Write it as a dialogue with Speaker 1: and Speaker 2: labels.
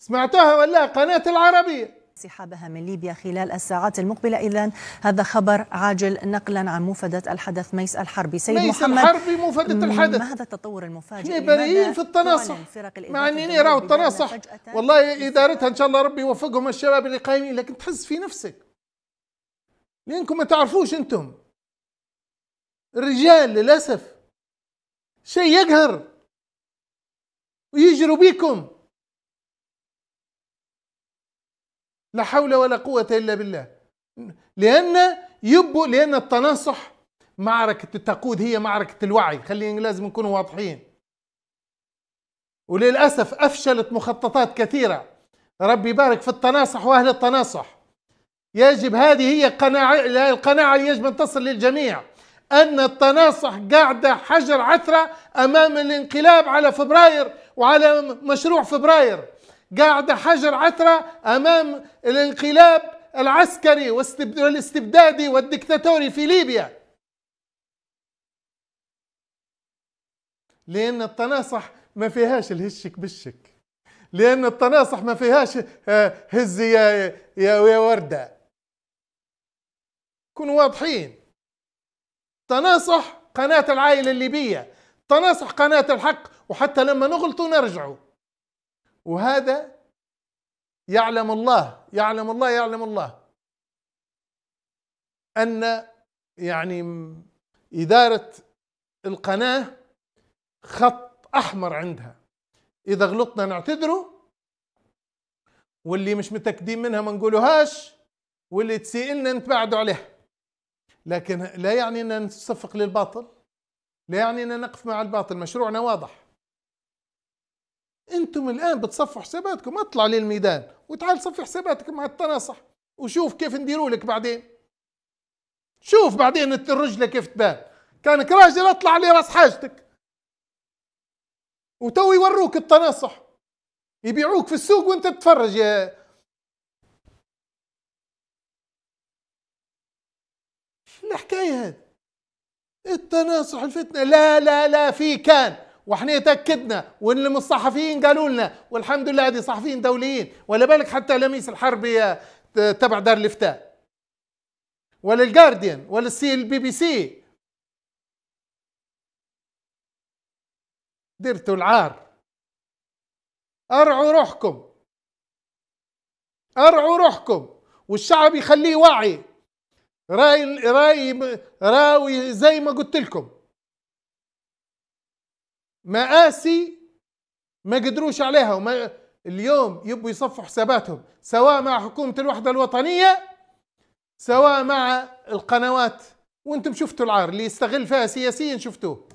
Speaker 1: سمعتها ولا قناة العربية انسحابها من ليبيا خلال الساعات المقبلة إذا هذا خبر عاجل نقلا عن موفدة الحدث ميس الحربي سيد ميس محمد الحربي موفدة الحدث ما هذا التطور المفاجئ احنا بريئين في التناصح مع أنني راهو التناصح والله إدارتها إن شاء الله ربي يوفقهم الشباب اللي قايمين لكن تحس في نفسك لأنكم ما تعرفوش أنتم الرجال للأسف شيء يقهر ويجروا بيكم لا حول ولا قوة إلا بالله لأن يبو لأن التناصح معركة التقود هي معركة الوعي خلينا لازم نكون واضحين وللأسف أفشلت مخططات كثيرة ربي يبارك في التناصح وأهل التناصح يجب هذه هي قناعة القناعة يجب أن تصل للجميع أن التناصح قاعدة حجر عثرة أمام الانقلاب على فبراير وعلى مشروع فبراير قاعدة حجر عثرة أمام الانقلاب العسكري والاستبدادي والدكتاتوري في ليبيا لأن التناصح ما فيهاش الهشك بالشك لأن التناصح ما فيهاش آه، هزي يا, يا وردة كونوا واضحين تناصح قناة العائلة الليبية تناصح قناة الحق وحتى لما نغلطوا نرجعوا وهذا يعلم الله يعلم الله يعلم الله ان يعني اداره القناه خط احمر عندها اذا غلطنا نعتذره واللي مش متاكدين منها ما نقولوهاش واللي تسيء لنا نتبعدوا عليها لكن لا يعني ان نصفق للباطل لا يعني ان نقف مع الباطل مشروعنا واضح انتم الان بتصفوا حساباتكم اطلع للميدان وتعال صفي حساباتك مع التناصح وشوف كيف نديروا لك بعدين شوف بعدين الرجله كيف تبان كانك راجل اطلع لي راس حاجتك وتو يوروك التناصح يبيعوك في السوق وانت تتفرج يا شو الحكايه هذه التناصح الفتنه لا لا لا في كان واحنا تاكدنا وان الصحفيين قالوا لنا والحمد لله هذه صحفيين دوليين ولا بالك حتى لميس الحربي تبع دار الافتاء ولا الجارديان ولا السي البي بي سي درتوا العار ارعوا روحكم ارعوا روحكم والشعب يخليه واعي راي راي راوي زي ما قلت لكم مآسي ما قدروش عليها وما اليوم يبوا يصفوا حساباتهم سواء مع حكومة الوحدة الوطنية سواء مع القنوات وانتم شفتوا العار اللي يستغل فيها سياسيا شفتوه